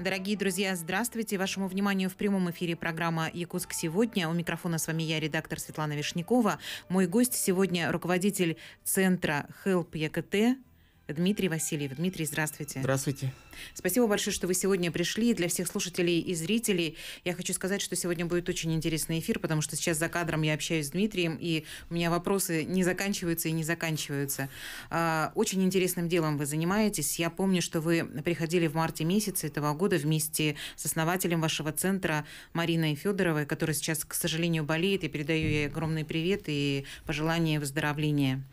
Дорогие друзья, здравствуйте. Вашему вниманию в прямом эфире программа «Якутск сегодня». У микрофона с вами я, редактор Светлана Вишнякова. Мой гость сегодня руководитель центра HELP ЯКТ Дмитрий Васильев. Дмитрий, здравствуйте. Здравствуйте. Спасибо большое, что вы сегодня пришли. Для всех слушателей и зрителей я хочу сказать, что сегодня будет очень интересный эфир, потому что сейчас за кадром я общаюсь с Дмитрием, и у меня вопросы не заканчиваются и не заканчиваются. А, очень интересным делом вы занимаетесь. Я помню, что вы приходили в марте месяце этого года вместе с основателем вашего центра Мариной Федоровой, которая сейчас, к сожалению, болеет. Я передаю ей огромный привет и пожелание выздоровления.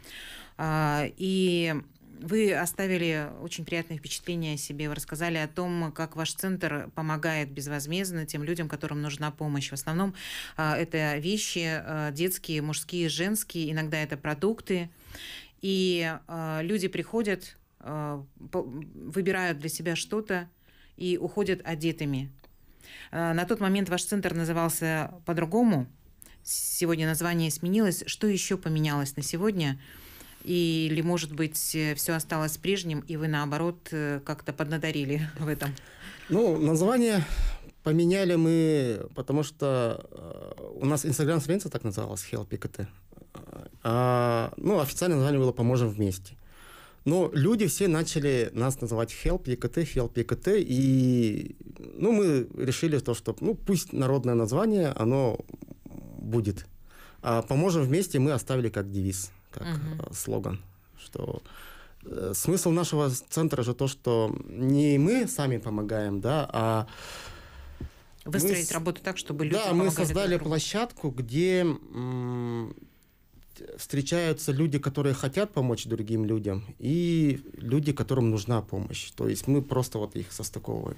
А, и вы оставили очень приятное впечатление о себе. Вы рассказали о том, как ваш центр помогает безвозмездно тем людям, которым нужна помощь. В основном а, это вещи а, детские, мужские, женские, иногда это продукты. И а, люди приходят, выбирают для себя что-то и уходят одетыми. На тот момент ваш центр назывался по-другому. Сегодня название сменилось. Что еще поменялось на сегодня? или, может быть, э, все осталось прежним, и вы, наоборот, э, как-то поднадарили в этом? Ну, название поменяли мы, потому что э, у нас инстаграм-страница так называлась, Help HelpIKT. А, ну, официальное название было «Поможем вместе». Но люди все начали нас называть Help ЕКТ, Help ЕКТ, и ну, мы решили, то, что ну, пусть народное название, оно будет. А «Поможем вместе» мы оставили как девиз так, угу. слоган, что э, смысл нашего центра же то, что не мы сами помогаем, да, а выстроить мы, работу так, чтобы люди да, мы создали площадку, где встречаются люди, которые хотят помочь другим людям, и люди, которым нужна помощь. То есть мы просто вот их состыковываем.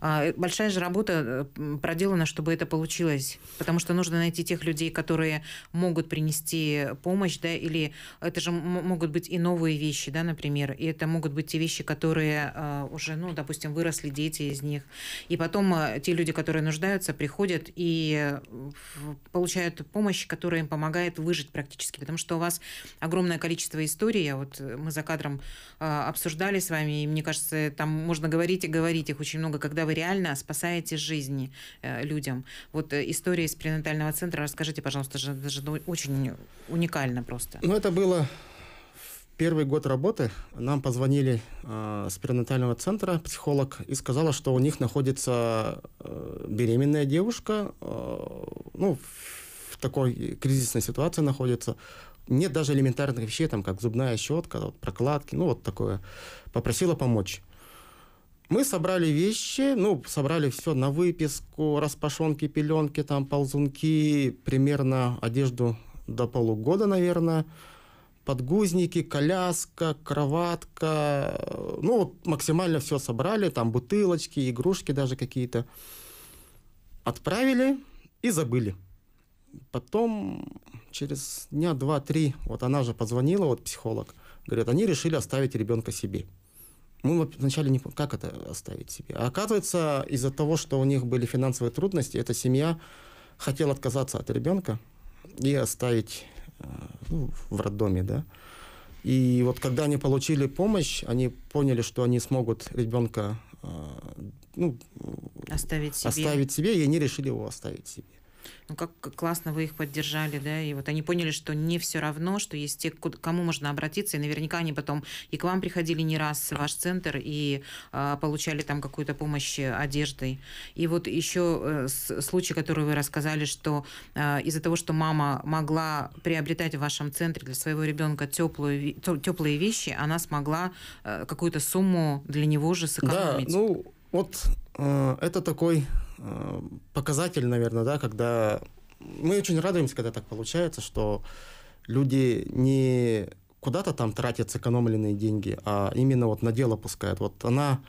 А, э, большая же работа э, проделана, чтобы это получилось, потому что нужно найти тех людей, которые могут принести помощь, да, или это же могут быть и новые вещи, да, например, и это могут быть те вещи, которые а, уже, ну, допустим, выросли дети из них, и потом а, те люди, которые нуждаются, приходят и э, получают помощь, которая им помогает выжить практически, потому что у вас огромное количество историй, вот мы за кадром обсуждали с вами, и мне кажется, там можно говорить и говорить их очень много, когда вы реально спасаете жизни э, людям. Вот э, история из перинатального центра, расскажите, пожалуйста, это же ну, очень уникально просто. Ну, это было первый год работы нам позвонили э, с перинатального центра психолог и сказала, что у них находится э, беременная девушка, э, ну, в такой кризисной ситуации находится. Нет даже элементарных вещей, там, как зубная щетка, вот, прокладки, ну, вот такое. Попросила помочь. Мы собрали вещи, ну, собрали все на выписку, распашонки, пеленки, там, ползунки, примерно одежду до полугода, наверное, подгузники, коляска, кроватка, э, ну, вот максимально все собрали, там, бутылочки, игрушки даже какие-то. Отправили и забыли. Потом через дня два-три, вот она же позвонила, вот психолог, говорит, они решили оставить ребенка себе мы вначале не как это оставить себе. А оказывается, из-за того, что у них были финансовые трудности, эта семья хотела отказаться от ребенка и оставить э, ну, в роддоме, да. И вот когда они получили помощь, они поняли, что они смогут ребенка э, ну, оставить, себе. оставить себе, и они решили его оставить себе ну как классно вы их поддержали, да, и вот они поняли, что не все равно, что есть те, кому можно обратиться, и наверняка они потом и к вам приходили не раз в ваш центр и э, получали там какую-то помощь э, одеждой. И вот еще э, случай, который вы рассказали, что э, из-за того, что мама могла приобретать в вашем центре для своего ребенка теплую, теплые вещи, она смогла э, какую-то сумму для него же сэкономить. Да, ну вот э, это такой Э, показатель, наверное, да, когда мы очень радуемся, когда так получается, что люди не куда-то там тратят сэкономленные деньги, а именно вот на дело пускают. Вот она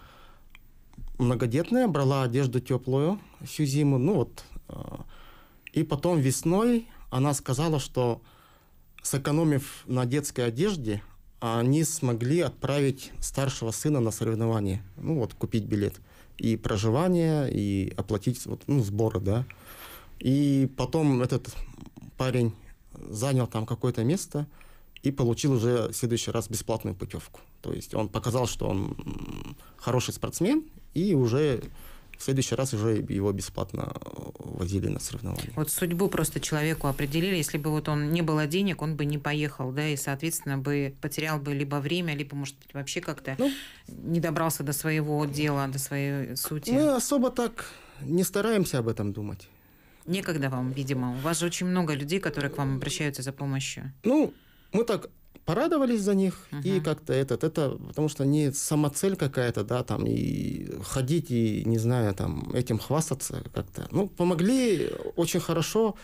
многодетная, брала одежду теплую всю зиму, ну вот. Э, и потом весной она сказала, что сэкономив на детской одежде, а они смогли отправить старшего сына на соревнования, ну вот купить билет и проживание, и оплатить вот, ну, сборы, да. И потом этот парень занял там какое-то место и получил уже в следующий раз бесплатную путевку. То есть он показал, что он хороший спортсмен, и уже в следующий раз уже его бесплатно э, возили на соревнования. Вот судьбу просто человеку определили. Если бы вот он не было денег, он бы не поехал, да, и, соответственно, бы потерял бы либо время, либо, может быть, вообще как-то ну, не добрался до своего дела, до своей сути. Мы особо так не стараемся об этом думать. Некогда вам, видимо. У вас же очень много людей, которые к вам обращаются за помощью. Ну, мы так порадовались за них uh-huh. и как-то этот это потому что не самоцель какая-то да там и ходить и не знаю там этим хвастаться как-то ну помогли очень хорошо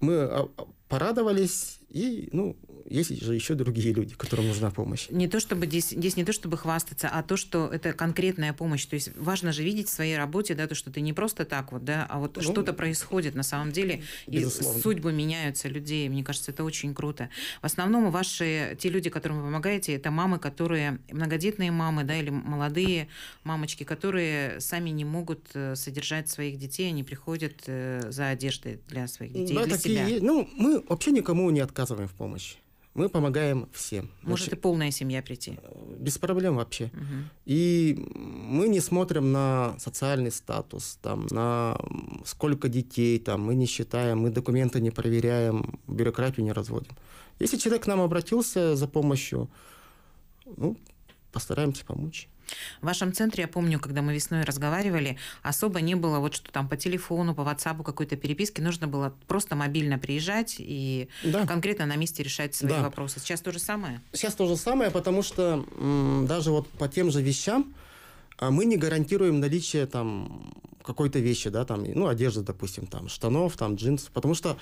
мы а, а, порадовались и, ну, есть же еще другие люди, которым нужна помощь. Не то чтобы здесь, здесь не то чтобы хвастаться, а то, что это конкретная помощь. То есть важно же видеть в своей работе, да, то, что ты не просто так вот, да, а вот ну, что-то происходит на самом деле, безусловно. и судьбы меняются людей. Мне кажется, это очень круто. В основном ваши, те люди, которым вы помогаете, это мамы, которые многодетные мамы, да, или молодые мамочки, которые сами не могут э, содержать своих детей, они приходят э, за одеждой для своих детей, да, для такие себя. Есть. Ну, мы вообще никому не отказываем оказываем в помощь. Мы помогаем всем. Может Нач... и полная семья прийти. Э, без проблем вообще. Угу. И мы не смотрим на социальный статус, там, на сколько детей, там, мы не считаем, мы документы не проверяем, бюрократию не разводим. Если человек к нам обратился за помощью, ну, постараемся помочь. В вашем центре, я помню, когда мы весной разговаривали, особо не было вот что там по телефону, по WhatsApp какой-то переписки. Нужно было просто мобильно приезжать и да. конкретно на месте решать свои да. вопросы. Сейчас то же самое? Сейчас то же самое, потому что даже вот по тем же вещам а, мы не гарантируем наличие там какой-то вещи, да, там, ну, одежды, допустим, там, штанов, там, джинсов, потому что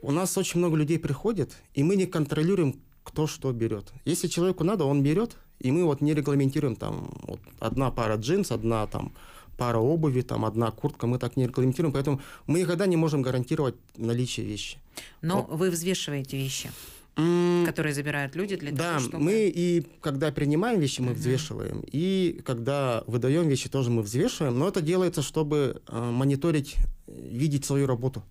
у нас очень много людей приходит, и мы не контролируем, кто что берет. Если человеку надо, он берет – и мы вот не регламентируем там вот одна пара джинс, одна там пара обуви, там одна куртка, мы так не регламентируем, поэтому мы никогда не можем гарантировать наличие вещи. Но вот. вы взвешиваете вещи, mm. которые забирают люди для да, того, чтобы... Да, мы и когда принимаем вещи, мы uh-huh. взвешиваем, и когда выдаем вещи, тоже мы взвешиваем, но это делается, чтобы э, мониторить, видеть свою работу.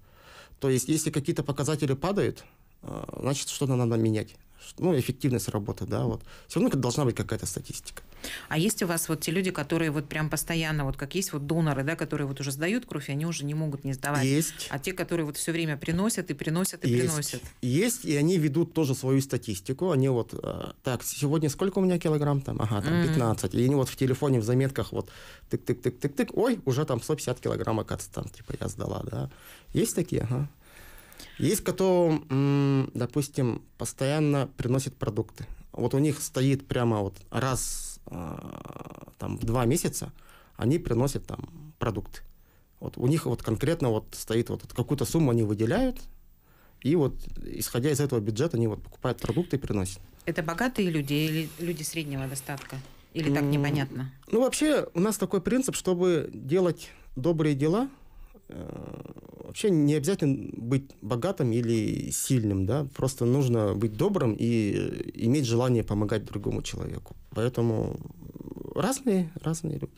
То есть, если какие-то показатели падают, а, значит, что-то надо менять. Ну, эффективность работы, да, вот. Все равно должна быть какая-то статистика. А есть у вас вот те люди, которые вот прям постоянно, вот как есть вот доноры, да, которые вот уже сдают кровь, и они уже не могут не сдавать. Есть. А те, которые вот все время приносят и приносят и есть. приносят. Есть, и они ведут тоже свою статистику. Они вот, а, так, сегодня сколько у меня килограмм там? Ага, там 15. Mm-hmm. И они вот в телефоне, в заметках вот тык-тык-тык-тык-тык, ой, уже там 150 килограмм, оказывается, там, типа, я сдала, да. Есть такие, ага. Есть, кто, допустим, постоянно приносит продукты. Вот у них стоит прямо вот раз а, там, в два месяца они приносят там продукты. Вот у них вот конкретно вот стоит вот какую-то сумму они выделяют, и вот, исходя из этого бюджета, они вот покупают продукты и приносят. Это богатые люди или люди среднего достатка? Или так непонятно? Ну, вообще, у нас такой принцип, чтобы делать добрые дела, э, вообще не обязательно быть богатым или сильным, да, просто нужно быть добрым и э, иметь желание помогать другому человеку. Поэтому разные, разные люди.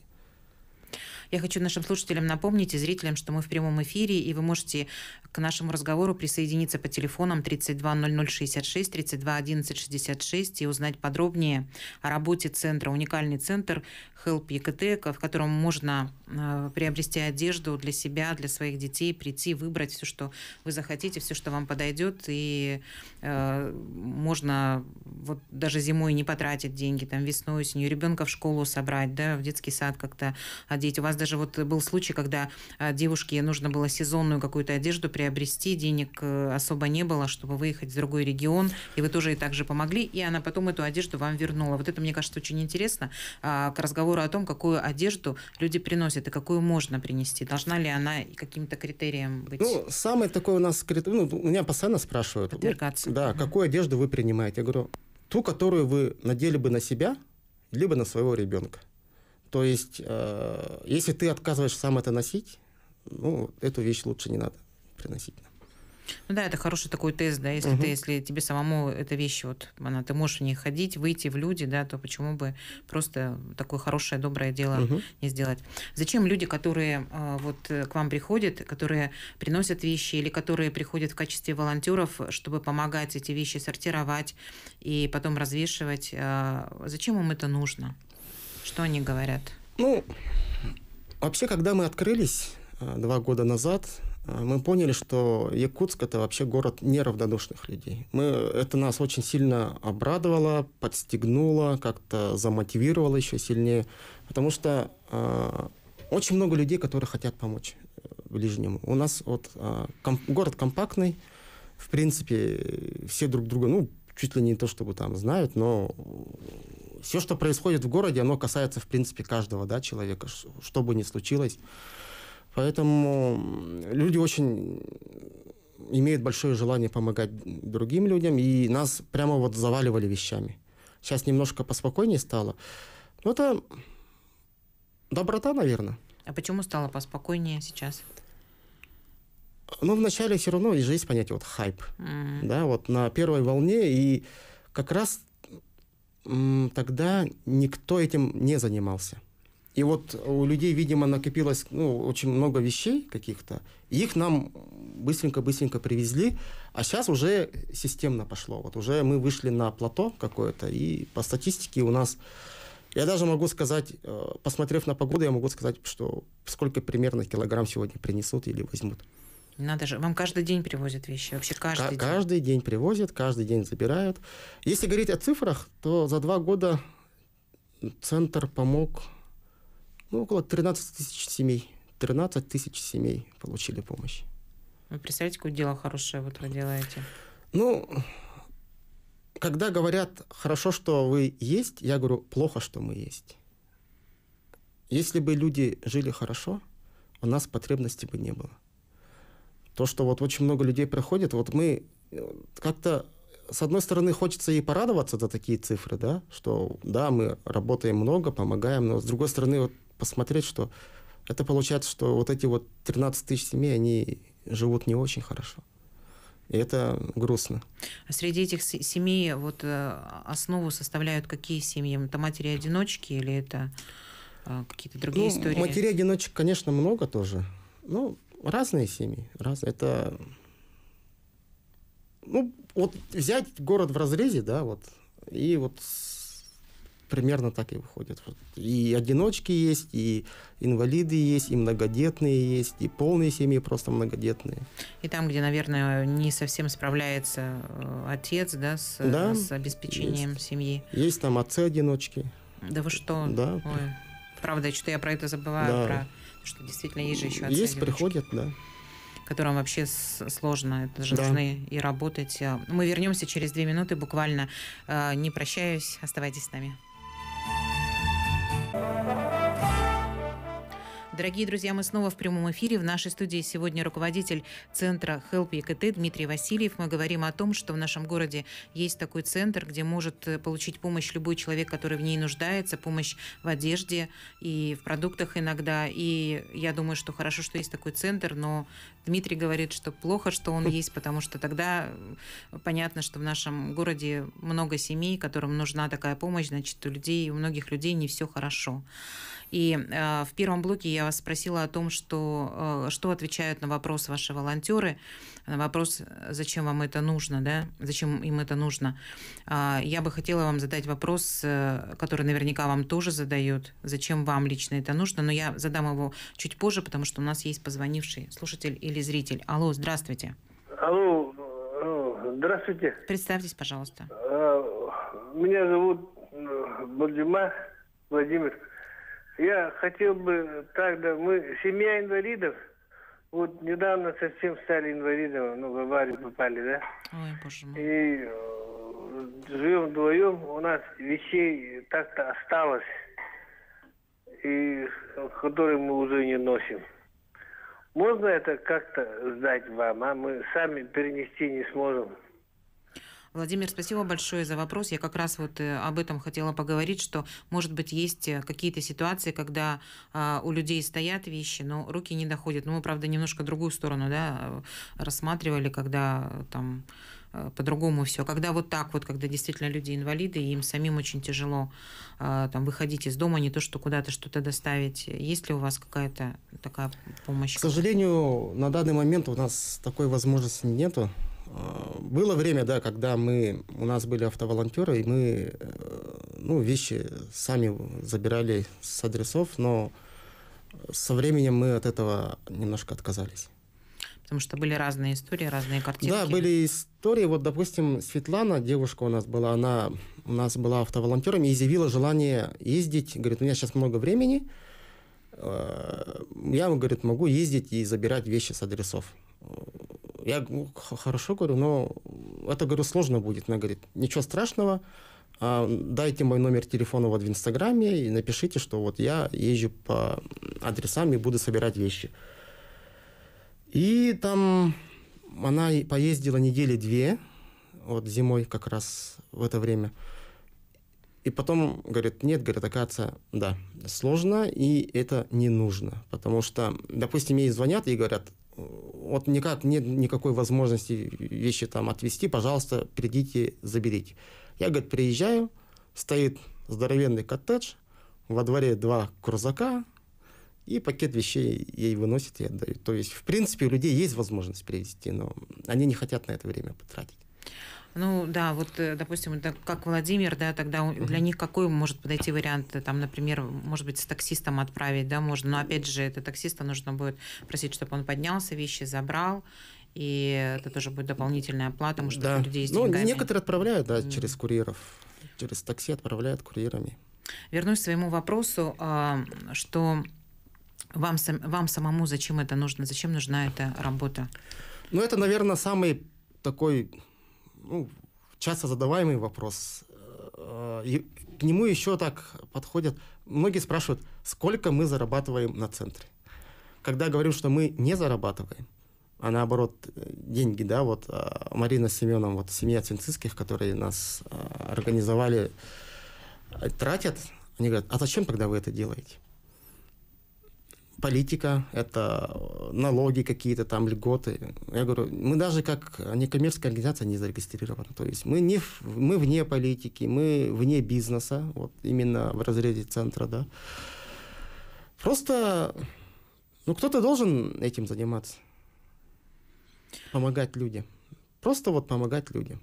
Я хочу нашим слушателям напомнить и зрителям, что мы в прямом эфире, и вы можете к нашему разговору присоединиться по телефонам 320066, 321166 и узнать подробнее о работе центра, уникальный центр Help Екатека, в котором можно а, приобрести одежду для себя, для своих детей, прийти, выбрать все, что вы захотите, все, что вам подойдет, и Э, можно вот даже зимой не потратить деньги, там весной, осенью ребенка в школу собрать, да, в детский сад как-то одеть. У вас даже вот был случай, когда э, девушке нужно было сезонную какую-то одежду приобрести, денег э, особо не было, чтобы выехать в другой регион, и вы тоже и так же помогли, и она потом эту одежду вам вернула. Вот это, мне кажется, очень интересно а, к разговору о том, какую одежду люди приносят и какую можно принести. Должна ли она каким-то критерием быть? Ну, самый такой у нас критерий, ну, меня постоянно спрашивают. Подвергаться да, какую одежду вы принимаете? Я говорю, ту, которую вы надели бы на себя, либо на своего ребенка. То есть, э, если ты отказываешься сам это носить, ну, эту вещь лучше не надо приносить. Ну да, это хороший такой тест, да, если угу. ты, если тебе самому эта вещь, вот, она, ты можешь в ней ходить, выйти в люди, да, то почему бы просто такое хорошее, доброе дело угу. не сделать? Зачем люди, которые а, вот э, к вам приходят, которые приносят вещи или которые приходят в качестве волонтеров, чтобы помогать эти вещи сортировать и потом развешивать, а, зачем им это нужно? Что они говорят? Ну, вообще, когда мы открылись а, два года назад, Э, мы поняли, что Якутск – это вообще город неравнодушных людей. Мы, это нас очень сильно обрадовало, подстегнуло, как-то замотивировало еще сильнее, потому что э, очень много людей, которые хотят помочь э, ближнему. У нас вот э, комп, город компактный, в принципе, все друг друга, ну, чуть ли не то чтобы там знают, но все, что происходит в городе, оно касается, в принципе, каждого да, человека, что бы ни случилось – Поэтому люди очень имеют большое желание помогать другим людям, и нас прямо вот заваливали вещами. Сейчас немножко поспокойнее стало. Но ну, это доброта, наверное. А почему стало поспокойнее сейчас? Ну, вначале все равно же есть понятие вот хайп. Mm-hmm. Да, вот на первой волне, и как раз тогда никто этим не занимался. И вот у людей, видимо, накопилось ну, очень много вещей каких-то. И их нам быстренько-быстренько привезли. А сейчас уже системно пошло. Вот уже мы вышли на плато какое-то. И по статистике у нас... Я даже могу сказать, э, посмотрев на погоду, я могу сказать, что сколько примерно килограмм сегодня принесут или возьмут. Надо же, вам каждый день привозят вещи, вообще каждый К- день. Каждый день привозят, каждый день забирают. Если говорить о цифрах, то за два года центр помог ну, около 13 тысяч семей. 13 тысяч семей получили помощь. Вы представляете, какое дело хорошее вот вы делаете? Ну, когда говорят «хорошо, что вы есть», я говорю «плохо, что мы есть». Если бы люди жили хорошо, у нас потребности бы не было. То, что вот очень много людей проходит, вот мы э, как-то с одной стороны, хочется и порадоваться за такие цифры, да, что да, мы работаем много, помогаем, но с другой стороны, вот посмотреть, что это получается, что вот эти вот 13 тысяч семей, они живут не очень хорошо. И это грустно. А среди этих семей вот э, основу составляют какие семьи? Это матери-одиночки или это э, какие-то другие ну, истории? Матерей-одиночек, конечно, много тоже. Ну, разные семьи. Раз, это... Ну, вот взять город в разрезе, да, вот, и вот примерно так и выходит. И одиночки есть, и инвалиды есть, и многодетные есть, и полные семьи просто многодетные. И там, где, наверное, не совсем справляется э, отец, да, с, да, с обеспечением есть. семьи. Есть там отцы-одиночки. Да вы что? Да. Ой. Правда, что я про это забываю, да. про что действительно есть же еще отцы Есть, приходят, да которым вообще сложно, это же да. нужны и работать. Э, мы вернемся через две минуты буквально. Э, не прощаюсь, оставайтесь с нами. Дорогие друзья, мы снова в прямом эфире. В нашей студии сегодня руководитель центра Help ЕКТ Дмитрий Васильев. Мы говорим о том, что в нашем городе есть такой центр, где может э, получить помощь любой человек, который в ней нуждается, помощь в одежде и в продуктах иногда. И я думаю, что хорошо, что есть такой центр, но Дмитрий говорит, что плохо, что он есть, потому что тогда э, понятно, что в нашем городе много семей, которым нужна такая помощь, значит, у людей, у многих людей не все хорошо. И э, в первом блоке я вас спросила о том, что, э, что отвечают на вопрос ваши волонтеры, на вопрос, э, зачем вам это нужно, да, зачем им это нужно. Э, я бы хотела вам задать вопрос, э, который наверняка вам тоже задают, зачем вам лично это нужно, но я задам его чуть позже, потому что у нас есть позвонивший слушатель или телезритель. Алло, здравствуйте. Алло, здравствуйте. Представьтесь, пожалуйста. А, меня зовут э, Бадзима Владимир. Я хотел бы тогда, мы семья инвалидов, вот недавно совсем стали инвалидами, ну, в аварию попали, да? Ой, боже мой. И э, живем вдвоем, у нас вещей так-то осталось, и которые мы уже не носим. Можно это как-то сдать вам, а мы сами перенести не сможем. Владимир, спасибо большое за вопрос. Я как раз вот э, об этом хотела поговорить, что, может быть, есть э, какие-то ситуации, когда э, у людей стоят вещи, но руки не доходят. Ну, мы, правда, немножко другую сторону да, рассматривали, когда там Э, по-другому все. Когда вот так вот, когда действительно люди инвалиды, и им самим очень тяжело э, там выходить из дома, не то что куда-то что-то доставить. Есть ли у вас какая-то такая помощь? К сожалению, на данный момент у нас такой возможности нету. Э, было время, да, когда мы, у нас были автоволонтеры, и мы ну, вещи сами забирали с адресов, но со временем мы от этого немножко отказались. Потому что были разные истории, разные картинки. Да, были истории. Вот, допустим, Светлана, девушка у нас была, она у нас была автоволонтером и изъявила желание ездить. Говорит, у меня сейчас много времени. Э, я, говорит, могу ездить и забирать вещи с адресов. Я ну, хорошо говорю, но это, говорю, сложно будет. Она говорит, ничего страшного, а, дайте мой номер телефона вот в Инстаграме и напишите, что вот я езжу по адресам и буду собирать вещи. И там она поездила недели две, вот зимой как раз в это время. И потом, говорит, нет, говорит, оказывается, да, сложно, и это не нужно. Потому что, допустим, ей звонят и говорят, вот никак нет никакой возможности вещи там отвезти, пожалуйста, придите, заберите. Я, говорит, приезжаю, стоит здоровенный коттедж, во дворе два крузака, и пакет вещей ей выносит и отдают. То есть, в принципе, у людей есть возможность привезти, но они не хотят на это время потратить. Ну да, вот, э, допустим, это как Владимир, да, тогда для них какой может подойти вариант, э, там, например, может быть, с таксистом отправить, да, можно, но опять же, это таксиста нужно будет просить, чтобы он поднялся, вещи забрал, и это тоже будет дополнительная оплата, может, да. у людей с ну, деньгами. Ну, некоторые отправляют, да, через курьеров, через такси отправляют курьерами. Вернусь к своему вопросу, а, что вам, сам вам самому зачем это нужно? Зачем нужна эта работа? Ну, это, наверное, самый такой ну, часто задаваемый вопрос. Э, и к нему еще так подходят. Многие спрашивают, сколько мы зарабатываем на центре. Когда говорим, что мы не зарабатываем, а наоборот деньги, да, вот а Марина с вот семья Цинцинских, которые нас э, организовали, э, тратят, они говорят, а зачем тогда вы это делаете? политика, это э, налоги какие-то там, льготы. Я говорю, мы даже как некоммерческая организация не зарегистрированы. То есть мы, не, мы вне политики, мы вне бизнеса, вот именно в разрезе центра, да. Просто, ну, кто-то должен этим заниматься. Помогать людям. Просто вот помогать людям.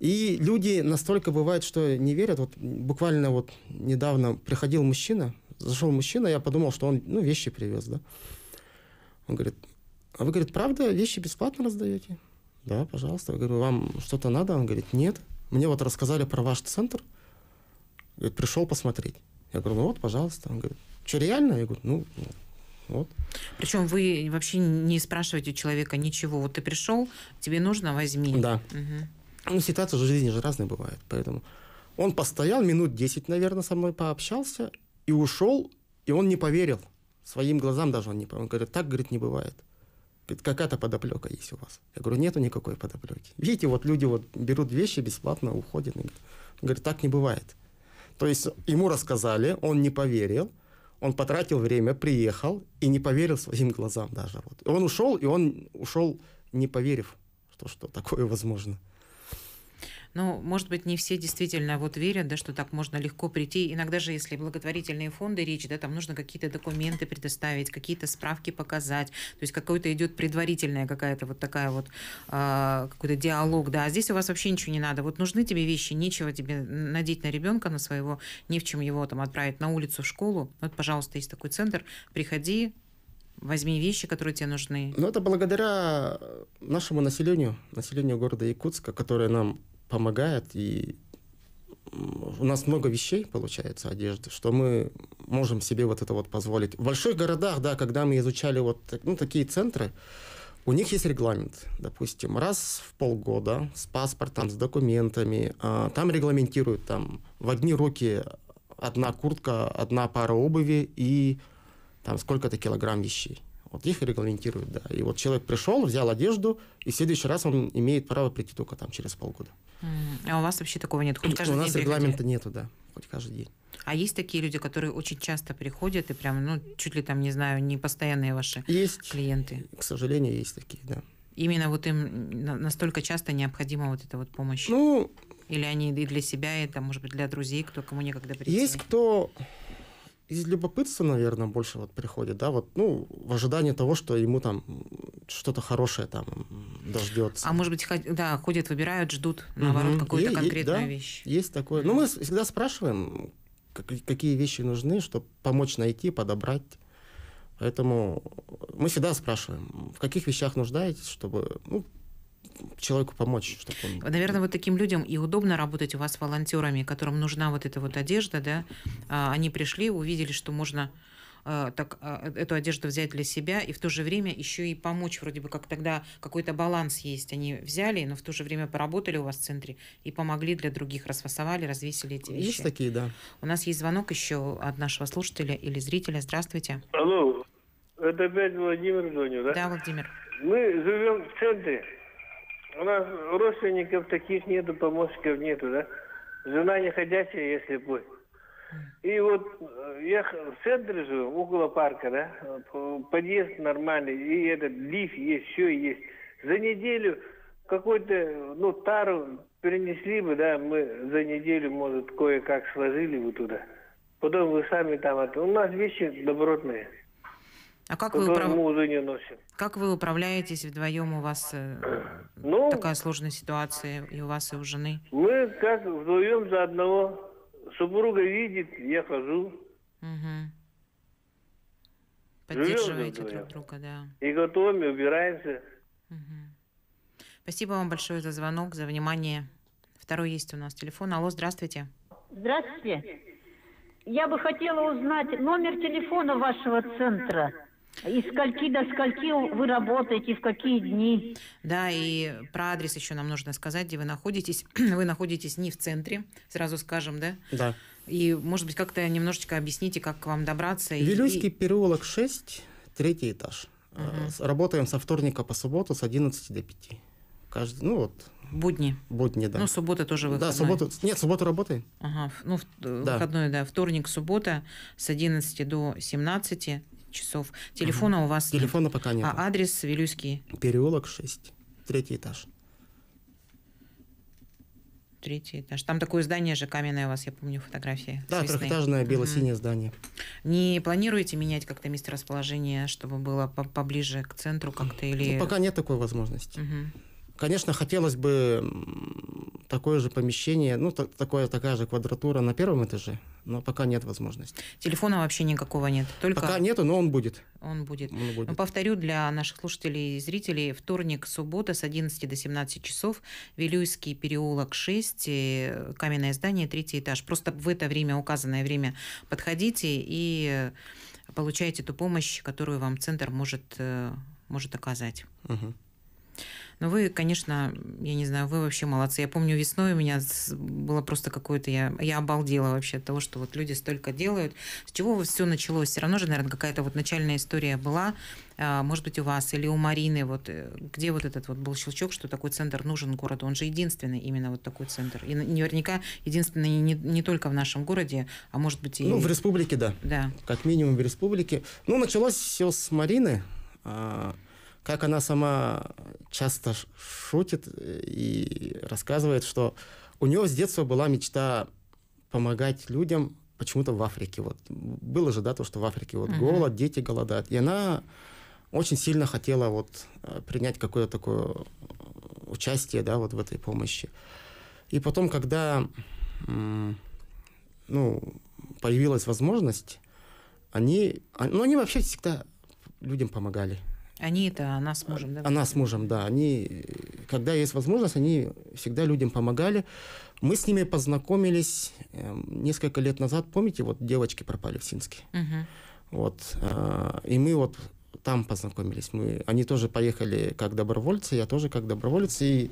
И люди настолько бывают, что не верят. Вот буквально вот недавно приходил мужчина, Зашел мужчина, я подумал, что он, ну, вещи привез, да. Он говорит, а вы, говорит, правда вещи бесплатно раздаете? Да, пожалуйста. Я говорю, вам что-то надо? Он говорит, нет. Мне вот рассказали про ваш центр. Говорит, пришел посмотреть. Я говорю, ну вот, пожалуйста. Он говорит, что, реально? Я говорю, ну, вот. Причем вы вообще не спрашиваете у человека ничего. Вот ты пришел, тебе нужно, возьми. Да. Угу. Ну, ситуация в жизни же разные бывают, поэтому... Он постоял минут 10, наверное, со мной пообщался, и ушел, и он не поверил. Своим глазам даже он не поверил. Он говорит, так, говорит, не бывает. Говорит, какая-то подоплека есть у вас. Я говорю, нету никакой подоплеки. Видите, вот люди вот берут вещи бесплатно, уходят. Он говорит, так не бывает. То есть ему рассказали, он не поверил, он потратил время, приехал и не поверил своим глазам даже. Вот. Он ушел, и он ушел, не поверив, что, что такое возможно. Ну, может быть, не все действительно вот верят, да, что так можно легко прийти. Иногда же, если благотворительные фонды речь, да, там нужно какие-то документы предоставить, какие-то справки показать. То есть какой-то идет предварительная какая-то вот такая вот э, какой-то диалог, да. А здесь у вас вообще ничего не надо. Вот нужны тебе вещи, нечего тебе надеть на ребенка, на своего, ни в чем его там отправить на улицу, в школу. Вот, пожалуйста, есть такой центр, приходи, Возьми вещи, которые тебе нужны. Ну, это благодаря нашему населению, населению города Якутска, которое нам помогает, и у нас много вещей, получается, одежды, что мы можем себе вот это вот позволить. В больших городах, да, когда мы изучали вот ну, такие центры, у них есть регламент, допустим, раз в полгода с паспортом, с документами. А, там регламентируют там в одни руки одна куртка, одна пара обуви и там сколько-то килограмм вещей. Вот их регламентируют, да. И вот человек пришел, взял одежду, и в следующий раз он имеет право прийти только там через полгода. А у вас вообще такого нет? Хоть каждый у нас день регламента нету, да, хоть каждый день. А есть такие люди, которые очень часто приходят и прям, ну, чуть ли там, не знаю, не постоянные ваши есть, клиенты? К сожалению, есть такие, да. Именно вот им настолько часто необходима вот эта вот помощь? Ну... Или они и для себя, и там, может быть, для друзей, кто кому некогда прийти? Есть кто из любопытства, наверное, больше вот приходит, да, вот, ну, в ожидании того, что ему там что-то хорошее там дождется. А может быть, да, ходят, выбирают, ждут, наоборот, угу. какую-то конкретную да, вещь. Есть такое. Ну, мы всегда спрашиваем, какие вещи нужны, чтобы помочь найти, подобрать. Поэтому мы всегда спрашиваем, в каких вещах нуждаетесь, чтобы ну, человеку помочь, чтобы он... Наверное, вот таким людям и удобно работать у вас с волонтерами, которым нужна вот эта вот одежда, да? А, они пришли, увидели, что можно а, так, а, эту одежду взять для себя и в то же время еще и помочь, вроде бы как тогда какой-то баланс есть. Они взяли, но в то же время поработали у вас в центре и помогли для других, расфасовали, развесили эти вещи. Есть такие, да. У нас есть звонок еще от нашего слушателя или зрителя. Здравствуйте. Алло, это опять Владимир звоню, да? Да, Владимир. Мы живем в центре. У нас родственников таких нету, помощников нету, да? Жена не неходячая, если бы. И вот э, я в центре живу, около парка, да? Подъезд нормальный, и этот лифт есть, все есть. За неделю какой-то, ну, тару перенесли бы, да, мы за неделю, может, кое-как сложили бы туда. Потом вы сами там, у нас вещи добротные. А как вы, управ... мы уже не носим. как вы управляетесь вдвоем? У вас э, ну, такая сложная ситуация и у вас, и у жены? Мы как вдвоем за одного. Супруга видит, я хожу. Угу. Поддерживаете друг друга, да. И готовим, и убираемся. Угу. Спасибо вам большое за звонок, за внимание. Второй есть у нас телефон. Алло, здравствуйте. Здравствуйте. Я бы хотела узнать номер телефона вашего центра. И скольки до скольки вы работаете, в какие дни? Да, и про адрес еще нам нужно сказать, где вы находитесь. Вы находитесь не в центре, сразу скажем, да? Да. И, может быть, как-то немножечко объясните, как к вам добраться. Вилюйский и... переулок 6, третий этаж. Угу. Работаем со вторника по субботу с 11 до 5. Каждый, ну вот, Будни. Будни, да. Ну, суббота тоже выходной. Да, субботу. Нет, субботу работаем. Ага, ну, в... Э, да. выходной, да. Вторник, суббота с 11 до 17 часов. Телефона угу. у вас Телефона нет. пока нет. А адрес Вилюйский? Переулок 6, третий этаж. Третий этаж. Там такое здание же каменное у вас, я помню фотографии. Да, трехэтажное бело-синее угу. здание. Не планируете менять как-то место расположения, чтобы было поближе к центру как-то ну, или... Ну, пока нет такой возможности. Угу. Конечно, хотелось бы такое же помещение, ну, так, такое, такая же квадратура на первом этаже, но пока нет возможности. Телефона вообще никакого нет? Только... Пока нету, но он будет. Он будет. Он будет. Но повторю для наших слушателей и зрителей, вторник, суббота с 11 до 17 часов, Вилюйский переулок 6, э, каменное здание, третий этаж. Просто в это время, указанное время, подходите и получаете ту помощь, которую вам центр может, э, может оказать. Угу. Но ну, вы, конечно, я не знаю, вы вообще молодцы. Я помню весной у меня было просто какое-то... Я, я обалдела вообще от того, что вот люди столько делают. С чего все началось? Все равно же, наверное, какая-то вот начальная история была. А, может быть, у вас или у Марины, вот э, где вот этот вот был щелчок, что такой центр нужен городу? Он же единственный именно вот такой центр. И наверняка единственный не, не только в нашем городе, а может быть ну, и... Ну, в республике, да. Да. Как минимум в республике. Ну, началось все с Марины. А, как она сама часто шутит э, и рассказывает, что у нее с детства была мечта помогать людям почему-то в Африке. Вот было же, да, то, что в Африке вот uh-huh. голод, дети голодают. И она очень сильно хотела вот э, принять какое-то такое э, участие, да, вот в этой помощи. И потом, когда, ну, появилась возможность, они, а, ну, они вообще всегда людям помогали. Они это она с мужем, да? Она с мужем, да. Они, когда есть возможность, они всегда людям помогали. Мы с ними познакомились эм, несколько лет назад. Помните, вот девочки пропали в Синске. Угу. Вот. Э, и мы вот там познакомились. Мы, они тоже поехали как добровольцы, я тоже как доброволец. И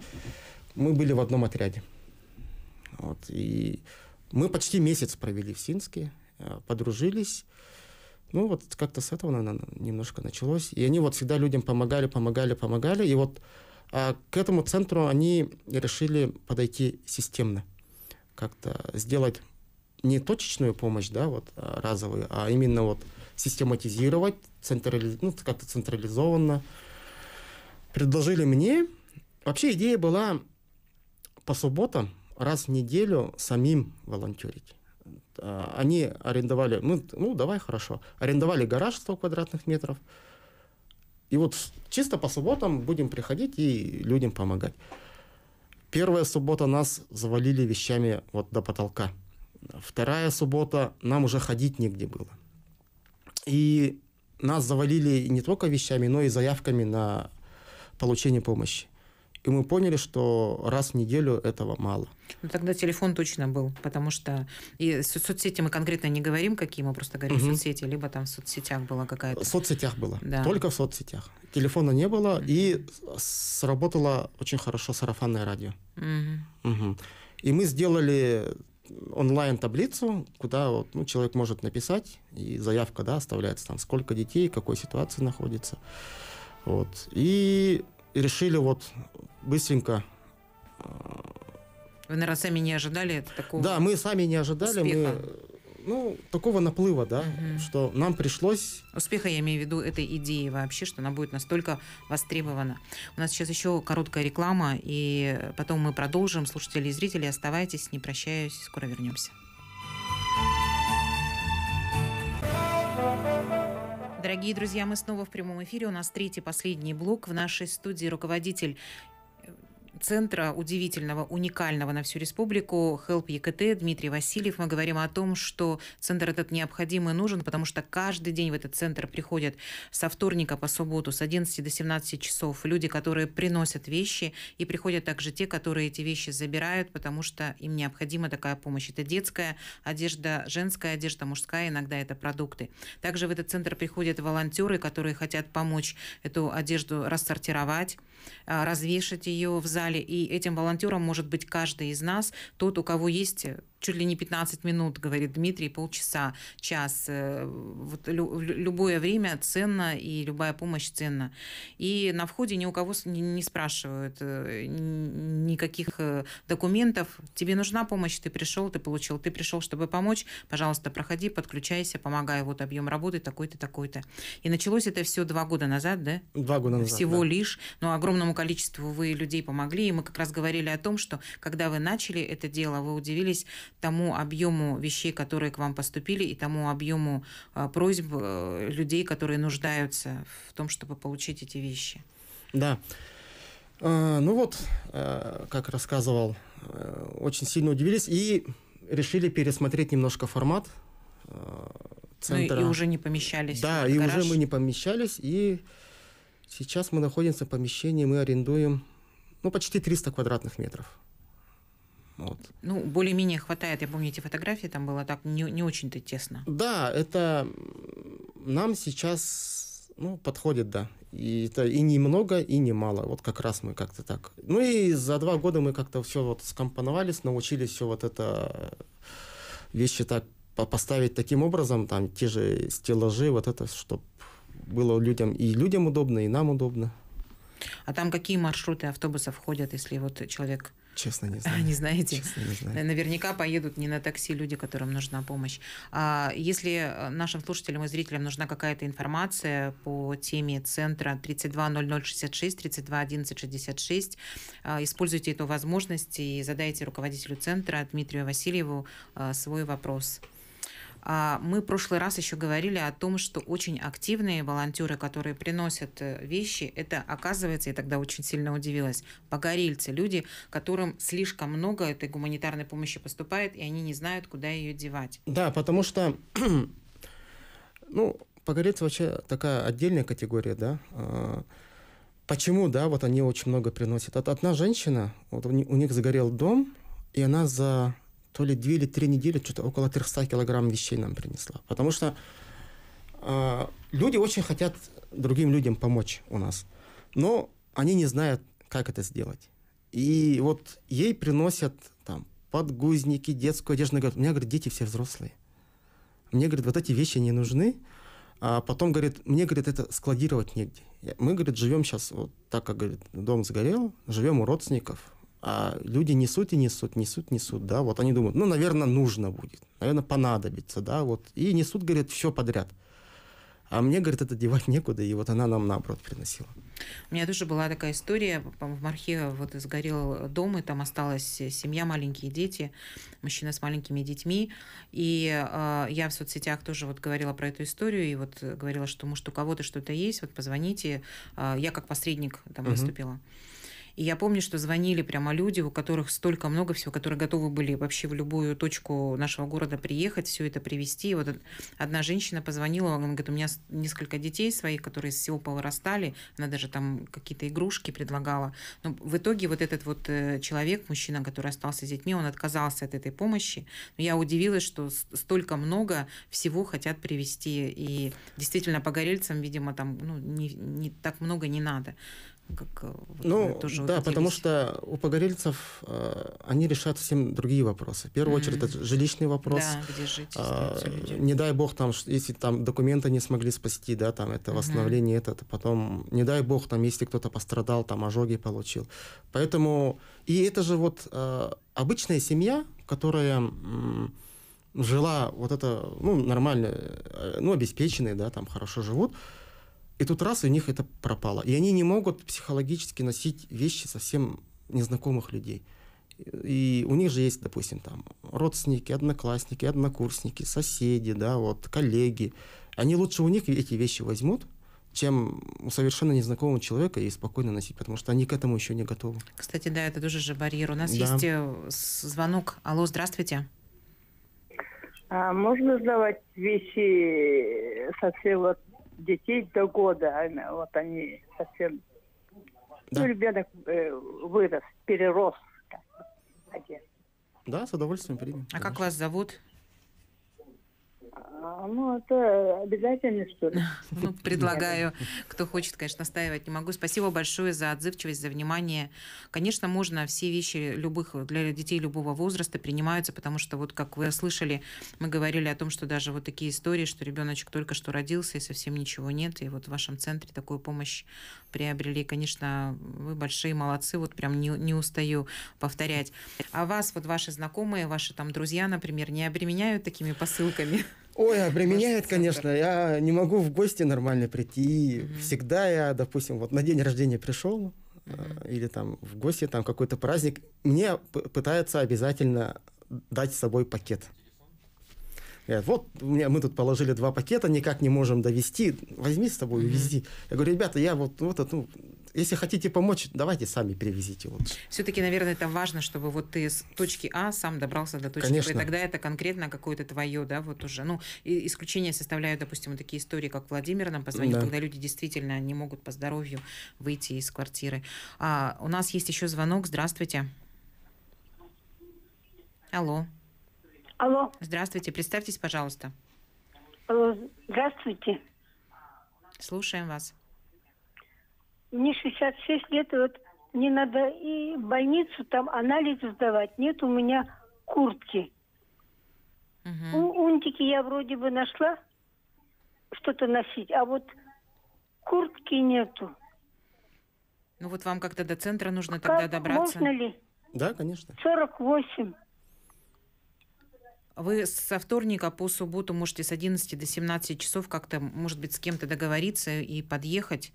мы были в одном отряде. Вот. И мы почти месяц провели в Синске, э, подружились. Ну, вот как-то с этого, наверное, немножко началось. И они вот всегда людям помогали, помогали, помогали. И вот а к этому центру они решили подойти системно. Как-то сделать не точечную помощь, да, вот а, разовую, а именно вот систематизировать, централи... ну, как-то централизованно. Предложили мне. Вообще идея была по субботам раз в неделю самим волонтерить. А, они арендовали, мы, ну, ну давай, хорошо, арендовали гараж 100 квадратных метров, и вот чисто по субботам будем приходить и людям помогать. Первая суббота нас завалили вещами вот до потолка. Вторая суббота нам уже ходить негде было. И нас завалили не только вещами, но и заявками на получение помощи. И мы поняли, что раз в неделю этого мало. Ну, тогда телефон точно был, потому что и соцсети мы конкретно не говорим, какие мы просто говорим угу. соцсети, либо там в соцсетях была какая-то. В соцсетях было. Да. Только в соцсетях. Телефона не было, угу. и сработало очень хорошо сарафанное радио. Угу. Угу. И мы сделали онлайн-таблицу, куда вот, ну, человек может написать, и заявка да, оставляется там, сколько детей, в какой ситуации находится. Вот. И и решили вот быстренько. Вы, наверное, сами не ожидали такого Да, мы сами не ожидали. Успеха. Мы, ну, такого наплыва, да, угу. что нам пришлось... Успеха, я имею в виду, этой идеи вообще, что она будет настолько востребована. У нас сейчас еще короткая реклама, и потом мы продолжим. Слушатели и зрители, оставайтесь, не прощаюсь, скоро вернемся. Дорогие друзья, мы снова в прямом эфире. У нас третий, последний блок. В нашей студии руководитель центра удивительного, уникального на всю республику Help ЕКТ e Дмитрий Васильев. Мы говорим о том, что центр этот необходим и нужен, потому что каждый день в этот центр приходят со вторника по субботу с 11 до 17 часов люди, которые приносят вещи, и приходят также те, которые эти вещи забирают, потому что им необходима такая помощь. Это детская одежда, женская одежда, мужская, иногда это продукты. Также в этот центр приходят волонтеры, которые хотят помочь эту одежду рассортировать, а, развешать ее в зале. И этим волонтером может быть каждый из нас, тот, у кого есть э, чуть ли не 15 минут, говорит Дмитрий, полчаса, час. Э, вот любое время ценно, и любая помощь ценна. И на входе ни у кого не спрашивают э, никаких э, документов. Тебе нужна помощь, ты пришел, ты получил, ты пришел, чтобы помочь, пожалуйста, проходи, подключайся, помогай, вот объем работы такой-то, такой-то. И началось это все два года назад, да? Два года назад. Всего да. лишь, но огромному количеству вы людей помогли, и мы как раз говорили о том, что когда вы начали это дело, вы удивились тому объему вещей, которые к вам поступили, и тому объему э, просьб э, людей, которые нуждаются в том, чтобы получить эти вещи. Да. Э, ну вот, как рассказывал, очень сильно удивились и решили пересмотреть немножко формат центра. Ну и уже не помещались. Да, и гараж. уже мы не помещались, и сейчас мы находимся в помещении, мы арендуем ну, почти 300 квадратных метров. Вот. Ну, более-менее хватает. Я помню эти фотографии, там было так не, не очень-то тесно. Да, это нам сейчас ну, подходит, да. И это и не много, и не мало. Вот как раз мы как-то так. Ну и за два года мы как-то все вот скомпоновались, научились все вот это э, вещи так поставить таким образом, там те же стеллажи, вот это, чтобы было людям и людям удобно, и нам удобно. А там какие маршруты автобусов ходят, если вот человек Честно, не знаю. Не знаете? Честно, не знаю. Э, наверняка поедут не на такси люди, которым нужна помощь. А если э, нашим слушателям и зрителям нужна какая-то информация по теме центра 320066, 321166, э, используйте эту возможность и задайте руководителю центра Дмитрию Васильеву свой вопрос. А мы в прошлый раз еще говорили о том, что очень активные волонтеры, которые приносят э, вещи, это оказывается, я тогда очень сильно удивилась, погорельцы, люди, которым слишком много этой гуманитарной помощи поступает, и они не знают, куда ее девать. Да, потому что, ну, погорельцы вообще такая отдельная категория, да, а, Почему, да, вот они очень много приносят. Одна женщина, вот у них загорел дом, и она за то ли две или три недели что-то около 300 килограмм вещей нам принесла. Потому что э, люди очень хотят другим людям помочь у нас, но они не знают, как это сделать. И вот ей приносят там подгузники, детскую одежду. Она говорит, у меня, говорит, дети все взрослые. Мне, говорит, вот эти вещи не нужны. А потом, говорит, мне, говорит, это складировать негде. Мы, говорит, живем сейчас, вот так как, говорит, дом сгорел, живем у родственников, а люди несут и несут, несут, несут, да, вот они думают, ну, наверное, нужно будет, наверное, понадобится, да, вот, и несут, говорят, все подряд. А мне, говорит, это девать некуда, и вот она нам наоборот приносила. У меня тоже была такая история. В Мархе вот сгорел дом, и там осталась семья, маленькие дети, мужчина с маленькими детьми. И э, я в соцсетях тоже вот говорила про эту историю, и вот говорила, что, может, у кого-то что-то есть, вот позвоните. Э, я как посредник там выступила. Uh-huh. И я помню, что звонили прямо люди, у которых столько много всего, которые готовы были вообще в любую точку нашего города приехать, все это привезти. И вот одна женщина позвонила, она говорит, у меня несколько детей своих, которые из всего повырастали, она даже там какие-то игрушки предлагала. Но в итоге вот этот вот э, человек, мужчина, который остался с детьми, он отказался от этой помощи. Но я удивилась, что столько много всего хотят привезти. И действительно, погорельцам, видимо, там ну, не, не так много не надо как э, вот ну, тоже да, удивились. потому что у погорельцев э, они решат совсем другие вопросы. В первую mm-hmm. очередь это жилищный вопрос. Да, где жить. Э, э не дай бог там, если там документы не смогли спасти, да, там это mm-hmm. восстановление, это, потом, не дай бог там, если кто-то пострадал, там ожоги получил. Поэтому и это же вот э, обычная семья, которая м, жила вот это ну нормально, э, ну обеспеченные, да, там хорошо живут. И тут раз у них это пропало. И они не могут психологически носить вещи совсем незнакомых людей. И у них же есть, допустим, там родственники, одноклассники, однокурсники, соседи, да, вот, коллеги. Они лучше у них эти вещи возьмут, чем у совершенно незнакомого человека и спокойно носить, потому что они к этому еще не готовы. Кстати, да, это тоже же барьер. У нас да. есть э, звонок. Алло, здравствуйте. А можно сдавать вещи совсем вот детей до года. А вот они совсем... Ну, да. Ну, ребенок э, вырос, перерос. Как один. Да, с удовольствием примем. А конечно. как вас зовут? А, ну, это обязательно, что ли? ну, предлагаю, кто хочет, конечно, настаивать не могу. Спасибо большое за отзывчивость, за внимание. Конечно, можно все вещи любых для детей любого возраста принимаются, потому что, вот как вы слышали, мы говорили о том, что даже вот такие истории, что ребеночек только что родился и совсем ничего нет, и вот в вашем центре такую помощь приобрели. Конечно, вы большие молодцы, вот прям не, не устаю повторять. А вас, вот ваши знакомые, ваши там друзья, например, не обременяют такими посылками? Ой, обременяет, а конечно. Я не могу в гости нормально прийти. Угу. Всегда я, допустим, вот на день рождения пришел, угу. или там в гости, там какой-то праздник, мне пытаются обязательно дать с собой пакет. Говорят, вот у меня, мы тут положили два пакета, никак не можем довести, возьми с тобой увези. Mm-hmm. Я говорю, ребята, я вот, вот это, ну, если хотите помочь, давайте сами привезите вот. Все-таки, наверное, это важно, чтобы вот ты с точки А сам добрался до точки Конечно. Б. И тогда это конкретно какое-то твое, да, вот уже. Ну, исключение составляют, допустим, вот такие истории, как Владимир нам позвонил, да. когда люди действительно не могут по здоровью выйти из квартиры. А, у нас есть еще звонок. Здравствуйте. Алло. Алло. Здравствуйте, представьтесь, пожалуйста. Э, здравствуйте. Слушаем вас. Мне 66 лет, вот мне надо и больницу, там анализ сдавать. Нет у меня куртки. Угу. У, унтики я вроде бы нашла, что-то носить, а вот куртки нету. Ну вот вам как-то до центра нужно а как, тогда добраться. Можно ли? Да, конечно. 48. Вы со вторника по субботу можете с 11 до 17 часов как-то, может быть, с кем-то договориться и подъехать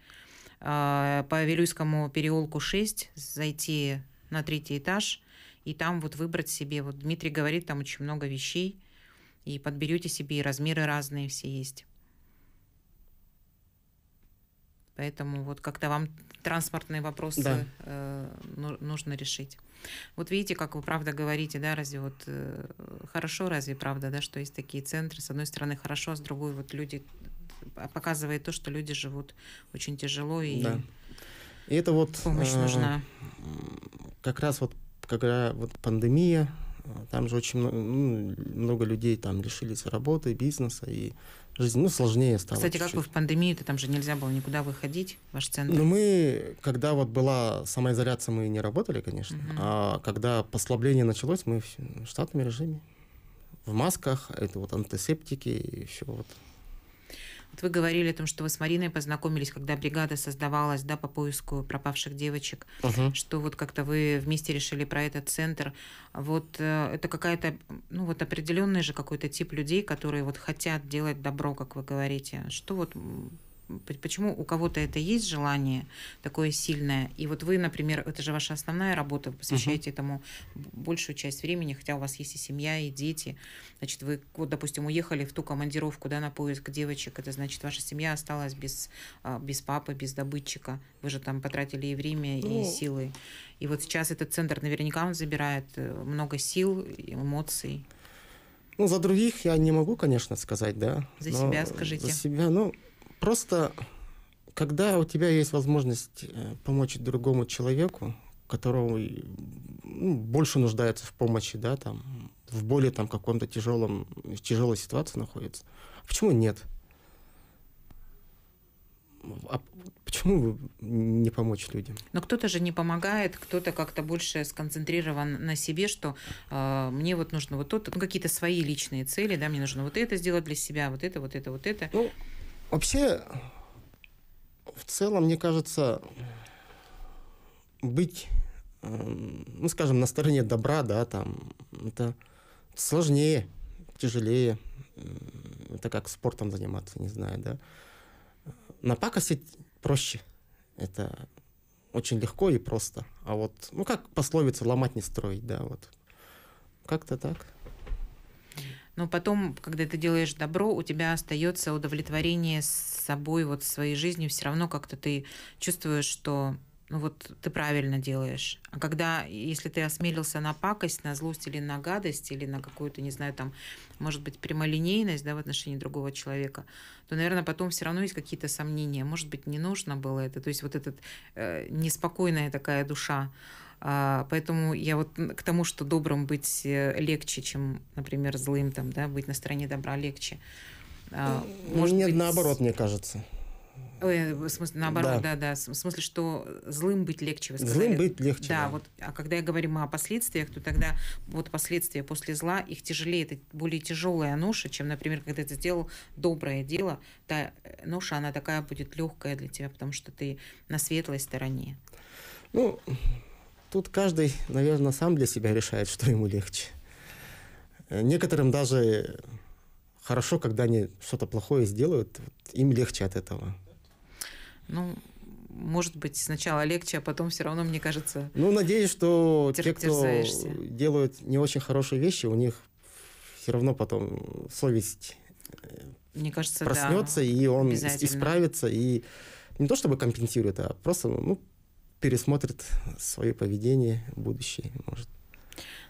э, по Вилюйскому переулку 6, зайти на третий этаж и там вот выбрать себе. Вот Дмитрий говорит, там очень много вещей, и подберете себе, и размеры разные все есть. Поэтому вот как-то вам транспортные вопросы да. э, ну, нужно решить. Вот видите, как вы правда говорите, да, разве вот э, хорошо, разве правда, да, что есть такие центры, с одной стороны хорошо, а с другой вот люди а, показывает то, что люди живут очень тяжело и, да. и это вот помощь э, Как раз вот когда вот пандемия, э, там же очень много, ну, много людей там лишились работы, бизнеса и жизнь, ну, сложнее стало. Кстати, чуть-чуть. как вы в пандемии-то, там же нельзя было никуда выходить, ваш центр? Ну, мы, когда вот была самоизоляция, мы не работали, конечно, угу. а когда послабление началось, мы в штатном режиме, в масках, это вот антисептики и все вот. Вот вы говорили о том, что вы с Мариной познакомились, когда бригада создавалась, да, по поиску пропавших девочек, угу. что вот как-то вы вместе решили про этот центр. Вот э, это какая-то, ну вот определенный же какой-то тип людей, которые вот хотят делать добро, как вы говорите. Что вот Почему у кого-то это есть желание такое сильное? И вот вы, например, это же ваша основная работа, вы посвящаете uh-huh. этому большую часть времени, хотя у вас есть и семья, и дети. Значит, вы, вот, допустим, уехали в ту командировку, да, на поиск девочек, это значит, ваша семья осталась без, а, без папы, без добытчика. Вы же там потратили и время, ну... и силы. И вот сейчас этот центр наверняка он забирает э, много сил, эмоций. Ну, за других я не могу, конечно, сказать, да. За себя скажите. За себя, ну, Просто, когда у тебя есть возможность э, помочь другому человеку, которого ну, больше нуждается в помощи, да, там, в более там каком-то тяжелом, тяжелой ситуации находится, почему нет? а почему не помочь людям? Но кто-то же не помогает, кто-то как-то больше сконцентрирован на себе, что э, мне вот нужно вот то, ну, какие-то свои личные цели, да, мне нужно вот это сделать для себя, вот это, вот это, вот это. Ну, Вообще, в целом, мне кажется, быть, эм, ну, скажем, на стороне добра, да, там, это сложнее, тяжелее. Э, это как спортом заниматься, не знаю, да. На Напакостить проще. Это очень легко и просто. А вот, ну, как пословица, ломать не строить, да, вот. Как-то так но потом, когда ты делаешь добро, у тебя остается удовлетворение с собой, вот своей жизнью, все равно как-то ты чувствуешь, что ну вот ты правильно делаешь. А когда, если ты осмелился на пакость, на злость или на гадость, или на какую-то, не знаю, там, может быть, прямолинейность да, в отношении другого человека, то, наверное, потом все равно есть какие-то сомнения. Может быть, не нужно было это. То есть вот эта э, неспокойная такая душа. А, поэтому я вот к тому, что добрым быть э, легче, чем, например, злым, там, да, быть на стороне добра легче. А, может Нет, быть... наоборот, мне кажется. Ой, в смысле, наоборот, да. да, да. В смысле, что злым быть легче. Вы сказали. Злым быть легче. Да, да, вот. А когда я говорю о последствиях, то тогда вот последствия после зла, их тяжелее, это более тяжелая ноша, чем, например, когда ты сделал доброе дело, та э, ноша, она такая будет легкая для тебя, потому что ты на светлой стороне. Ну, Тут каждый, наверное, сам для себя решает, что ему легче. Э, некоторым даже хорошо, когда они что-то плохое сделают, им легче от этого. Ну, может быть, сначала легче, а потом все равно, мне кажется. Ну, надеюсь, что те, кто делают не очень хорошие вещи, у них все равно потом совесть э, мне кажется, проснется, да, и он исправится, и не то чтобы компенсирует, а просто ну, пересмотрит свое поведение в будущее, может.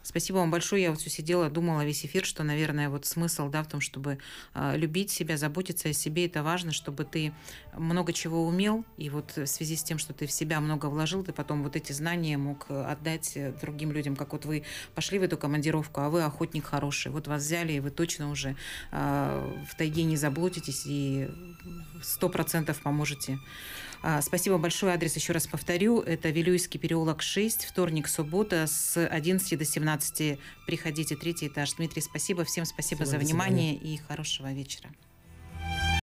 Спасибо вам большое. Я вот все сидела, думала весь эфир, что, наверное, вот смысл, да, в том, чтобы э, любить себя, заботиться о себе, это важно, чтобы ты много чего умел, и вот в связи с тем, что ты в себя много вложил, ты потом вот эти знания мог э, отдать э, другим людям, как вот вы пошли в эту командировку, а вы охотник хороший, вот вас взяли, и вы точно уже э, в тайге не заблудитесь и сто процентов поможете а, спасибо большое. Адрес еще раз повторю. Это Вилюйский переулок 6, вторник, суббота с 11 до 17. Приходите, третий этаж. Дмитрий, спасибо. Всем спасибо Всего за внимание и хорошего вечера.